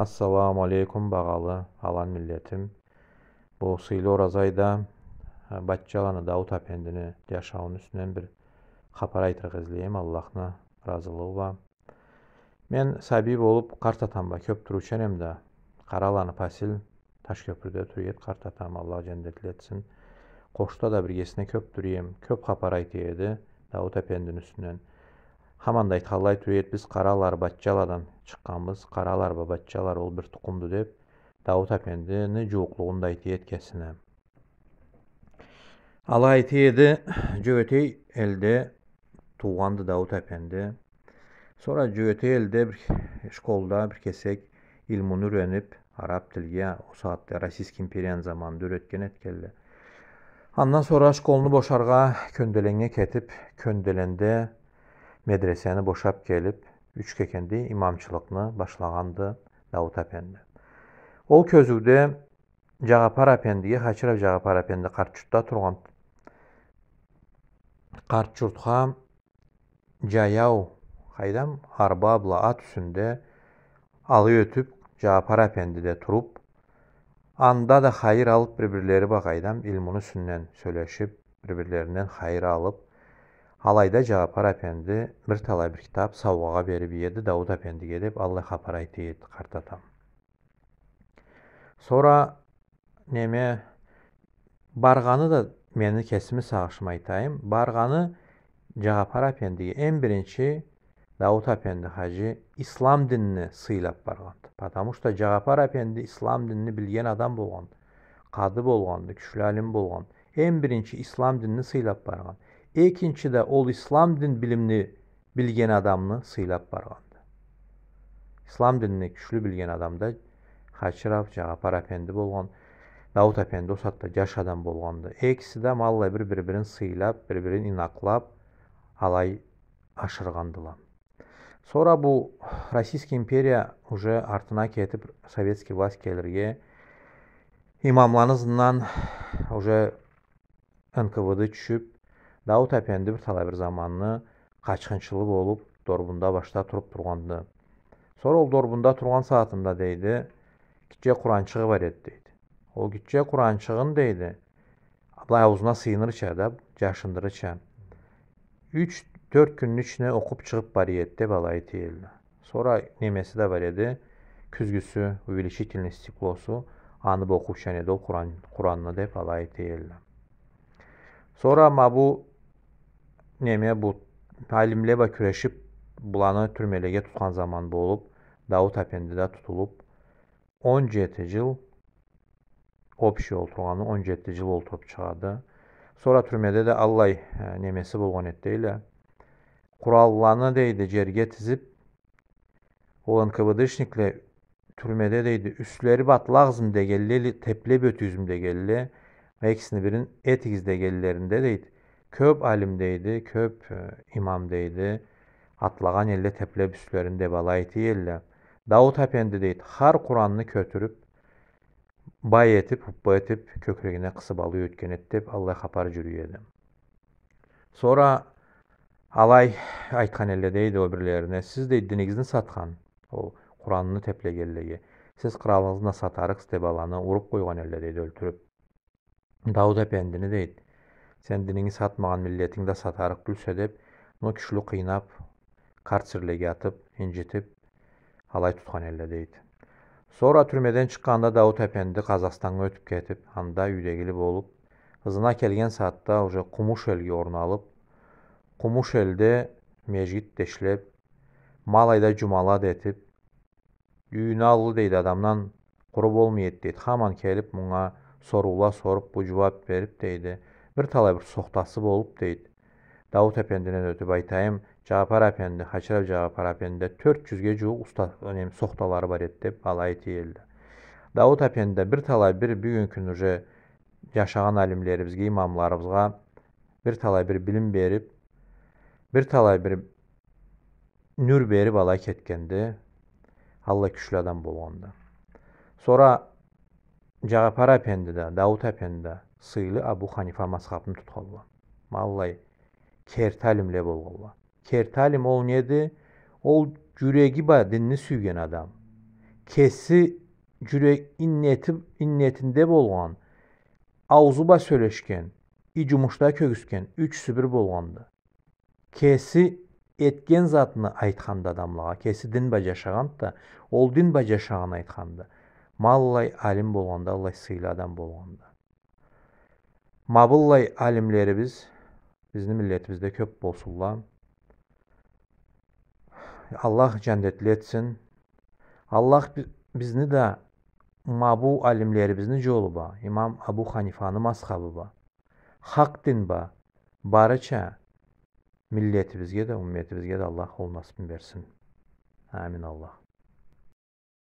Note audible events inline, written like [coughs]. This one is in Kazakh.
Assalamu aleykum bağalı alan millətim. Bu Silo Razayda e, Bakıcalanı Davut Apendini yaşağın üstündən bir xapara itirak izləyim. Allahına razılığı var. Mən səbib olub Qartatamba köp duruşanəm də. Qaralanı Pasil Taşköprüdə duruyub Qartatam Allah cənnətli etsin. Qoşda da birgəsinə köp duruyum. Köp xapara itiyədi Davut Apendinin üstündən. хаманды айталай түрет біз қаралар батчаладан шыққанбыз қаралар ба батчалар ол бір тұқымды деп дауыт әпендіні жуықлығын да айты еді кәсіні ал айты еді [coughs] жөөтей елде туғанды дауыт әпенді сонра жөөтей елде бір школда бір кесек илмун үйреніп араб тілге осы атты российский империяның заманында үйреткен еді андан сонра школны бошарға көнделенге кетіп көнделенде medreseni boşap gelip üç kekendi imamçılıkını başlagandı Davut Efendi. Ol közüde Cagapar Efendi'ye Haçırav Cagapar Efendi Karçurt'ta turgan. Karçurt'a Cayav haydam Arbabla at üstünde alı ötüp Cagapar Efendi'de turup anda da hayır alıp birbirleri bakaydam ilmunu sünnen söyleşip birbirlerinden hayır alıp алайда Жағапар әпенді бір талай бір кітап сауғаға беріп еді дауд әпендіге деп аллаха пара айтыйды қартатам Сора неме барғаны да мені кесімі сағышым айтайым. барғаны жағапар әпендіге ең бірінші дауд әпенді хажи ислам дініне сыйлап барғанды. потому что жағапар әпенді ислам дінін білген адам болған қады болған күшілі әлім болған ең бірінші ислам дінін сыйлап барған экинчиде ол ислам дин билимни билген адамны сыйлап барғанды. ислам динини күчүлүү билген адамда хачиров жана парапенди болгон даут апенди ошол адам жашадан болгонду экиси да бір бири бирин сыйлап бири бирин инаклап, алай ашыргандыла Сора бұл Российский империя уже артына кетип советский власть келерге имамланызынан уже нквд түшүп Davud əpəndi bir tala bir zamanlı qaçqınçılıq olub Dorbunda başta turub turğandı. Sonra o Dorbunda turğan saatında deydi, gitcə Qurançığı var et deydi. O gitcə Qurançığın deydi. Abla havuzuna sığınır içədə, yaşındır içə. 3-4 günün içində oxub çıxıb var etdi balayı elinə. Sonra nemesi de var idi. Küzgüsü, Vilişik dilinin stiklosu anıb oxub şənədə o Quran, Quranını deyib balayı Sonra ma bu Неме бу Halimle va kurashib bulani turmalaga tutgan zamon bo'lib davud apendida tutilib 17 yil общий o'tirgani 17 yil o'tirib chiqadi so'ra turmada da allay e, nemesi bo'lgan edideylar qurollarni deydi yerga tizib u nkvdshniklar turmada deydi üstleri bat lag'zim degelli tepleb o'tizim degelli va ikisini birin etigizdegellerinde deydi Köp alimdeydi, köp e, imamdeydi. Atlagan elle teplep üstlerinde balayeti elle. Davut Efendi deydi, Her Kur'an'ını kötürüp, bay etip, hubba etip, kökreğine kısıp alıyor ötken ettip, Allah kapar yürüyedim. Sonra alay aytkan elle deydi öbürlerine, siz de dinigizini satkan, o Kur'an'ını teplegellegi. Siz kralınızı da satarık de urup koygan elle deydi öldürüp. Davud Efendi'ni deydi. сен дініңе сатмаған милетиңді сатарық күлсе деп мына күшілі қинап атып ренжітіп алай тұтқан еді дейді сора түрмеден шыққанда дауыт әпенді қазақстанға өтіп кетіп анда үйдегілі болып ызына келген саатта уже құмыш елге орын алып құмыш елде мешіт дешілеп малайда айда жұмала етіп үйіне дейді адамнан құры болмайды дейді хаман келіп мұңа сорула сорып бұ жауап беріп дейді талай бір соқтасы болып дейді дауыт әпендінен өтіп айтайын жағапар әпенді хачирав жағапар әпенді төрт жүзге жуық ұста соқталары бар еді деп алай тиелді дауыт әпенді талай бір бүгінгі күні уже жашаған әлімлерімізге имамларымызға талай бір білім беріп талай бір нүр беріп алай кеткенді алла күшлі адам болғанда sonra жағапар әпенді да дауыт әпенді сыйлы абу ханифа мазхабын тұтқалуа маллай кертәлімле Керт әлім ол неді ол жүрегі ба дінні сүйген адам кесі жүрек иннеті иннетінде болған аузы ба сөйлешкен и жұмышта көгіскен үч сібір болғанды кесі еткен затыны айтқанды адамлаға кесі дін ба жашағанды да ол дін ба жашағанын айтқанды маллай әлім болғанда аллай сыйлы адам болғанда Mabullay alimlerimiz bizim milletimizde köp bolsunlar. Allah cənnətli etsin. Allah bizni de mabu alimlerimizni joluba, İmam Abu Hanifa'nı masxabıba, haq dinba, barıça milletimizge de, ümmetimizge de Allah ol nasibini versin. Amin Allah.